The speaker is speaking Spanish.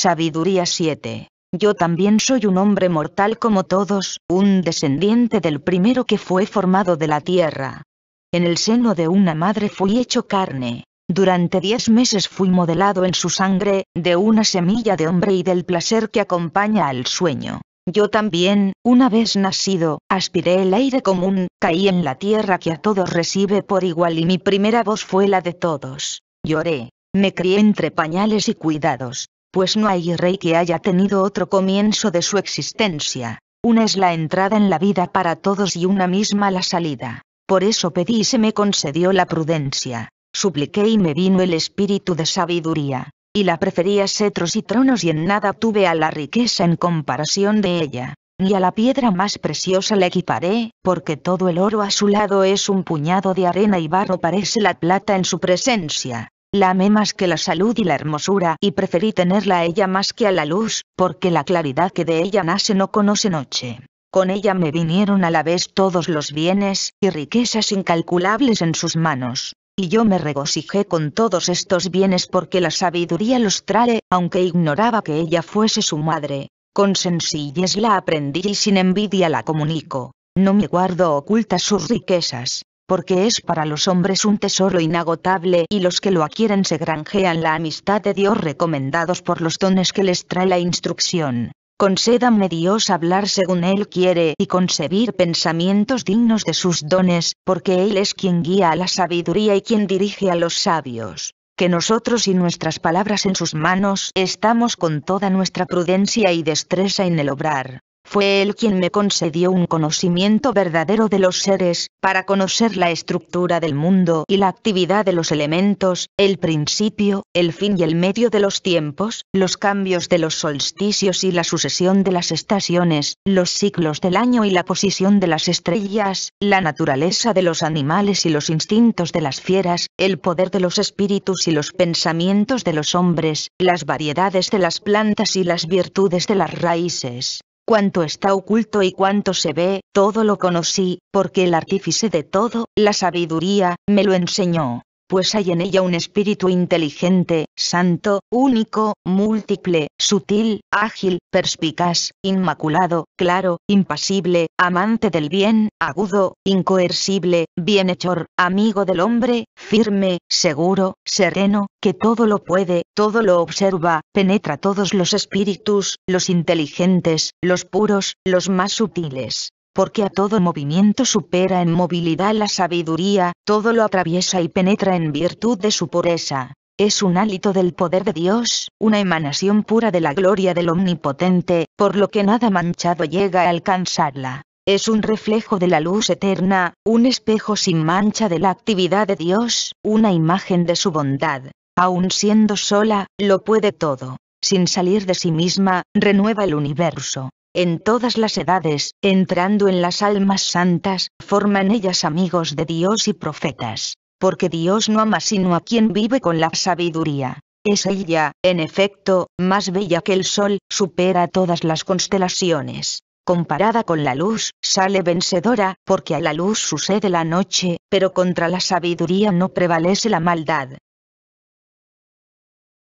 Sabiduría 7. Yo también soy un hombre mortal como todos, un descendiente del primero que fue formado de la tierra. En el seno de una madre fui hecho carne. Durante diez meses fui modelado en su sangre, de una semilla de hombre y del placer que acompaña al sueño. Yo también, una vez nacido, aspiré el aire común, caí en la tierra que a todos recibe por igual y mi primera voz fue la de todos. Lloré. Me crié entre pañales y cuidados pues no hay rey que haya tenido otro comienzo de su existencia. Una es la entrada en la vida para todos y una misma la salida. Por eso pedí y se me concedió la prudencia. Supliqué y me vino el espíritu de sabiduría. Y la preferí a cetros y tronos y en nada tuve a la riqueza en comparación de ella. Ni a la piedra más preciosa la equiparé, porque todo el oro a su lado es un puñado de arena y barro parece la plata en su presencia. La amé más que la salud y la hermosura y preferí tenerla a ella más que a la luz, porque la claridad que de ella nace no conoce noche. Con ella me vinieron a la vez todos los bienes y riquezas incalculables en sus manos. Y yo me regocijé con todos estos bienes porque la sabiduría los trae, aunque ignoraba que ella fuese su madre. Con sencillez la aprendí y sin envidia la comunico. No me guardo ocultas sus riquezas, porque es para los hombres un tesoro inagotable y los que lo adquieren se granjean la amistad de Dios recomendados por los dones que les trae la instrucción. Concédame Dios hablar según Él quiere y concebir pensamientos dignos de sus dones, porque Él es quien guía a la sabiduría y quien dirige a los sabios. Que nosotros y nuestras palabras en sus manos estamos con toda nuestra prudencia y destreza en el obrar fue él quien me concedió un conocimiento verdadero de los seres, para conocer la estructura del mundo y la actividad de los elementos, el principio, el fin y el medio de los tiempos, los cambios de los solsticios y la sucesión de las estaciones, los ciclos del año y la posición de las estrellas, la naturaleza de los animales y los instintos de las fieras, el poder de los espíritus y los pensamientos de los hombres, las variedades de las plantas y las virtudes de las raíces, cuanto está oculto y cuánto se ve, todo lo conocí, porque el artífice de todo, la sabiduría, me lo enseñó pues hay en ella un espíritu inteligente, santo, único, múltiple, sutil, ágil, perspicaz, inmaculado, claro, impasible, amante del bien, agudo, incoercible, bienhechor, amigo del hombre, firme, seguro, sereno, que todo lo puede, todo lo observa, penetra todos los espíritus, los inteligentes, los puros, los más sutiles, porque a todo movimiento supera en movilidad la sabiduría, todo lo atraviesa y penetra en virtud de su pureza. Es un hálito del poder de Dios, una emanación pura de la gloria del Omnipotente, por lo que nada manchado llega a alcanzarla es un reflejo de la luz eterna, un espejo sin mancha de la actividad de Dios, una imagen de su bondad. Aun siendo sola, lo puede todo. Sin salir de sí misma, renueva el universo en todas las edades, entrando en las almas santas, forman ellas amigos de Dios y profetas, porque Dios no ama sino a quien vive con la sabiduría. Es ella, en efecto, más bella que el sol, supera todas las constelaciones. Comparada con la luz, sale vencedora, porque a la luz sucede la noche, pero contra la sabiduría no prevalece la maldad.